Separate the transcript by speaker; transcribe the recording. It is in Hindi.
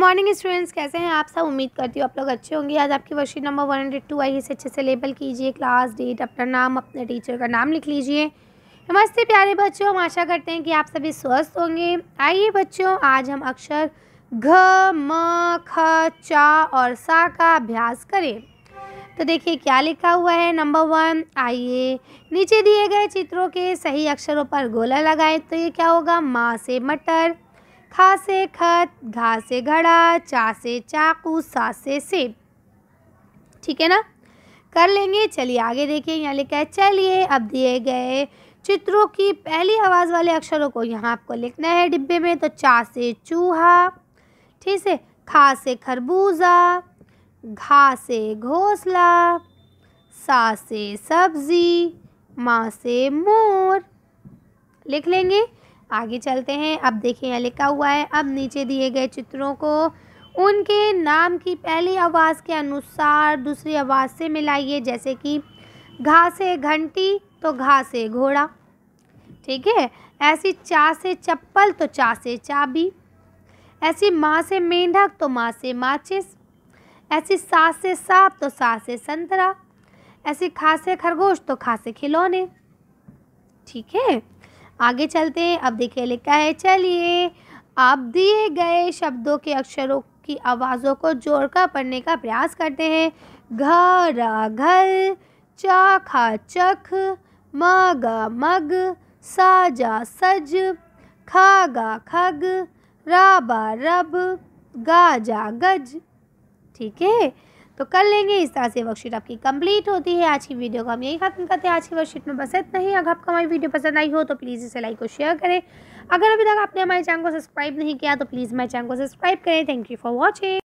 Speaker 1: मॉर्निंग स्टूडेंट्स कैसे हैं आप सब उम्मीद करती हूँ आप लोग अच्छे होंगे आज आपकी वर्षी नंबर वन हंड्रेड टू आई इसे अच्छे से लेबल कीजिए क्लास डेट अपना नाम अपने टीचर का नाम लिख लीजिए नमस्ते प्यारे बच्चों हम आशा करते हैं कि आप सभी स्वस्थ होंगे आइए बच्चों आज हम अक्षर घ म ख चा और सा का अभ्यास करें तो देखिए क्या लिखा हुआ है नंबर वन आइए नीचे दिए गए चित्रों के सही अक्षरों पर गोला लगाएं तो ये क्या होगा माँ से मटर खा से खत घा से घड़ा चा से चाकू सा से सेब ठीक है ना कर लेंगे चलिए आगे देखिए यहाँ लिखा है चलिए अब दिए गए चित्रों की पहली आवाज़ वाले अक्षरों को यहाँ आपको लिखना है डिब्बे में तो चा से चूहा ठीक से खा से खरबूजा घा से घोसला सा से सब्ज़ी माँ से मोर लिख लेंगे आगे चलते हैं अब देखिए यहाँ लिखा हुआ है अब नीचे दिए गए चित्रों को उनके नाम की पहली आवाज़ के अनुसार दूसरी आवाज़ से मिलाइए जैसे कि घासे घंटी तो घासे घोड़ा ठीक है ऐसी चा से चप्पल तो चा से चाबी ऐसी माँ से मेंढक तो माँ से माचिस ऐसी सास से सांप तो सास से संतरा ऐसी खासे खरगोश तो खासे खिलौने ठीक है आगे चलते हैं अब देखिए लिखा है चलिए आप दिए गए शब्दों के अक्षरों की आवाज़ों को जोड़कर पढ़ने का प्रयास करते हैं घर घर चाखा चख मगा मग साजा सज खागा खग राबा रब गाजा गज ठीक है तो कर लेंगे इस तरह से वर्कशीट आपकी कंप्लीट होती है आज की वीडियो को हम यही खत्म करते हैं आज की वर्कशीट में बस इतना ही अगर आपको हमारी वीडियो पसंद आई हो तो प्लीज़ इसे लाइक और शेयर करें अगर अभी तक आपने हमारे चैनल को सब्सक्राइब नहीं किया तो प्लीज़ हमारे चैनल को सब्सक्राइब करें थैंक यू फॉर वॉचिंग